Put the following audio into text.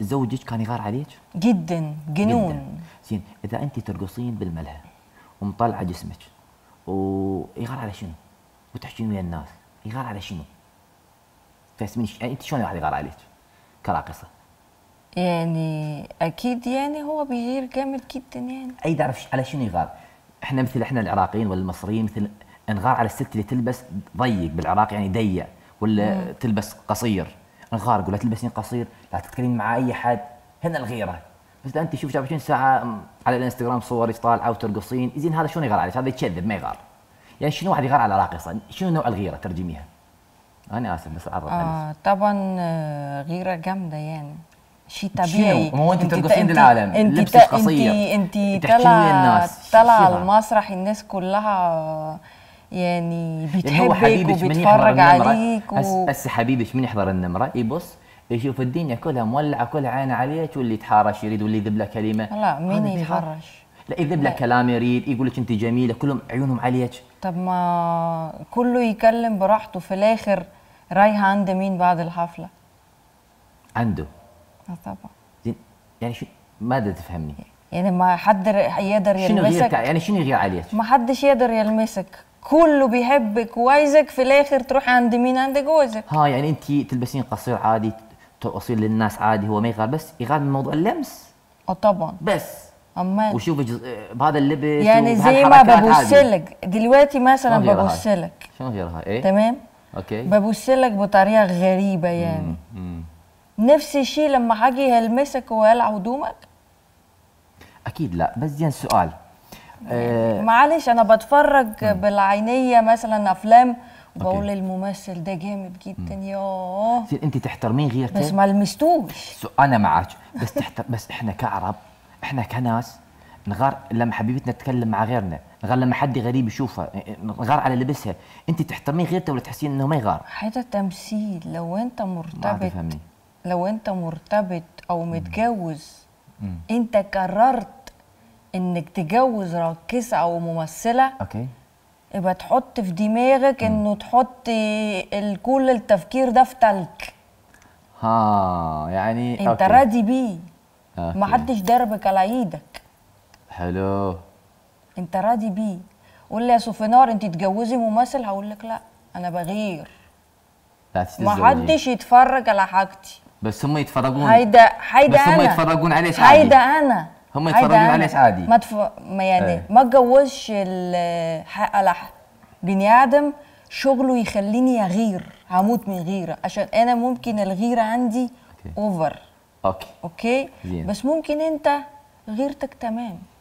زوجك كان يغار عليك؟ جدا جنون زين اذا انت ترقصين بالملهى ومطلعه جسمك ويغار على شنو؟ وتحكين ويا الناس يغار على شنو؟ فاسمين يعني انت شلون الواحد يغار عليك؟ كراقصه يعني اكيد يعني هو بيغير جامد جدا يعني اي تعرف على شنو يغار؟ احنا مثل احنا العراقيين ولا المصريين مثل نغار على الست اللي تلبس ضيق بالعراق يعني ضيق ولا مم. تلبس قصير الغارق ولا تلبسين قصير لا تتكلمين مع اي حد هنا الغيره بس انت شوف 24 ساعه على الانستغرام صورك طالعه وترقصين زين هذا شلون يغار عليك هذا يكذب ما يغار يعني شنو واحد يغار على راقصه شنو نوع الغيره ترجميها انا اسف بس اعرف آه طبعا آه، غيره جامده يعني شيء طبيعي ما مو انت ترقصين للعالم انت لبسك قصير انت انت طالعه طالعه المسرح الناس كلها يعني بتحبك وبيتفرج عليك و... هسه حبيبك من يحضر النمره يبص إيه، يشوف الدنيا كلها مولعه كلها عين عليك واللي يتحارش يريد واللي يذب له كلمه لا مين يتحرش؟ لا يذب له كلام يريد يقول لك انت جميله كلهم عيونهم عليك طب ما كله يكلم براحته في الاخر رايحه عند مين بعد الحفله؟ عنده آه، طبعا زين يعني شو ما تفهمني يعني ما حد يقدر يلمسك شنو غيرك يعني شنو يغير عليك؟ ما حدش يقدر يلمسك كله بيحبك وعايزك في الاخر تروحي عند مين عند جوزك ها يعني انت تلبسين قصير عادي ترقصين للناس عادي هو ما يغار بس يغار من موضوع اللمس اه طبعا بس امال وشوف جز... بهذا اللبس يعني زي ما ببص لك دلوقتي مثلا ببص لك شنو غيرها ايه تمام اوكي ببص لك بطريقه غريبه يعني مم. مم. نفس الشيء لما حاجي يلمسك وهلع هدومك اكيد لا بس زين سؤال آه، معلش انا بتفرج بالعينيه مثلا افلام بقول الممثل ده جامد جدا ياه انت تحترمين غير بس ما لمستوش انا معك بس تحتر بس احنا كعرب احنا كناس نغار لما حبيبتنا تتكلم مع غيرنا نغار لما حد غريب يشوفها إيه، إيه، نغار على لبسها انت تحترمين غيرته ولا تحسين انه ما يغار هذا تمثيل لو انت مرتبط لو انت مرتبط او متجوز مم. انت قررت انك تجوز راقصه او ممثله اوكي يبقى تحط في دماغك انه تحط كل التفكير ده في تلك ها يعني انت أوكي. راضي بيه ما حدش ضربك على ايدك حلو انت راضي بيه قول لي يا سوفينار انت تجوزي ممثل هقول لك لا انا بغير ما حدش يتفرج على حاجتي بس هم يتفرجون هيدا هيدا بس هم يتفرجون عليك هيدا انا هم يتفرجوا عليه عادي تف... ما يعني ايه. ما اتجوزش حق حد بني ادم شغله يخليني اغير هموت من غيره عشان انا ممكن الغيره عندي اوفر اوكي اوكي زين. بس ممكن انت غيرتك تمام